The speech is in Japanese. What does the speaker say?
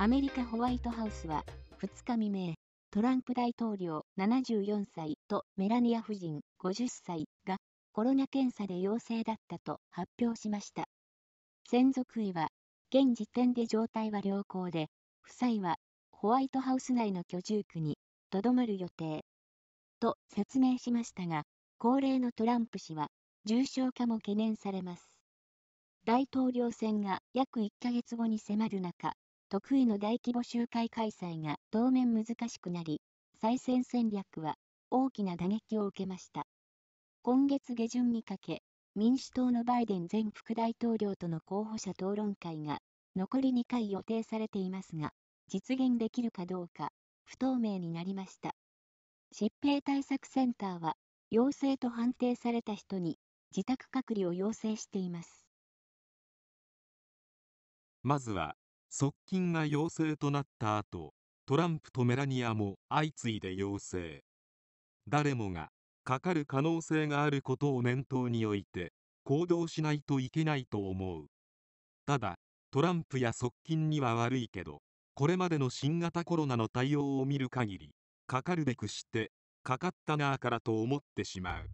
アメリカホワイトハウスは2日未明、トランプ大統領74歳とメラニア夫人50歳がコロナ検査で陽性だったと発表しました。専属医は現時点で状態は良好で、夫妻はホワイトハウス内の居住区にとどまる予定と説明しましたが、高齢のトランプ氏は重症化も懸念されます。大統領選が約1ヶ月後に迫る中、得意の大規模集会開催が当面難しくなり、再選戦略は大きな打撃を受けました。今月下旬にかけ、民主党のバイデン前副大統領との候補者討論会が残り2回予定されていますが、実現できるかどうか不透明になりました。疾病対策センターは陽性と判定された人に自宅隔離を要請しています。まずは側近が陽性となった後トランプとメラニアも相次いで陽性誰もがかかる可能性があることを念頭に置いて行動しないといけないと思うただトランプや側近には悪いけどこれまでの新型コロナの対応を見る限りかかるべくしてかかったなぁからと思ってしまう